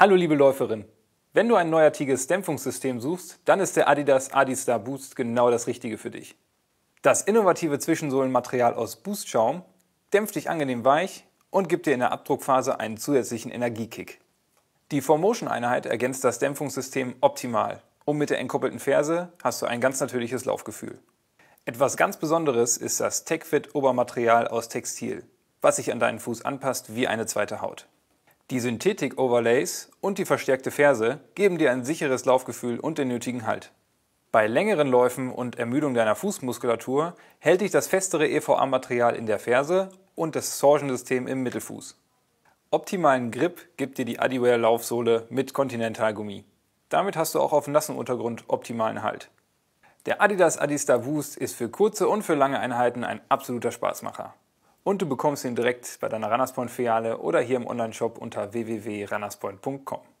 Hallo liebe Läuferin! Wenn du ein neuartiges Dämpfungssystem suchst, dann ist der Adidas Adistar Boost genau das Richtige für dich. Das innovative Zwischensohlenmaterial aus Boostschaum dämpft dich angenehm weich und gibt dir in der Abdruckphase einen zusätzlichen Energiekick. Die 4 motion einheit ergänzt das Dämpfungssystem optimal und mit der entkoppelten Ferse hast du ein ganz natürliches Laufgefühl. Etwas ganz Besonderes ist das TechFit-Obermaterial aus Textil, was sich an deinen Fuß anpasst wie eine zweite Haut. Die Synthetik-Overlays und die verstärkte Ferse geben dir ein sicheres Laufgefühl und den nötigen Halt. Bei längeren Läufen und Ermüdung deiner Fußmuskulatur hält dich das festere EVA-Material in der Ferse und das Sorgensystem im Mittelfuß. Optimalen Grip gibt dir die Adiwear Laufsohle mit Continental-Gummi. Damit hast du auch auf nassem Untergrund optimalen Halt. Der Adidas Adistar Boost ist für kurze und für lange Einheiten ein absoluter Spaßmacher und du bekommst ihn direkt bei deiner rannerspoint Filiale oder hier im Onlineshop unter www.rannerspoint.com.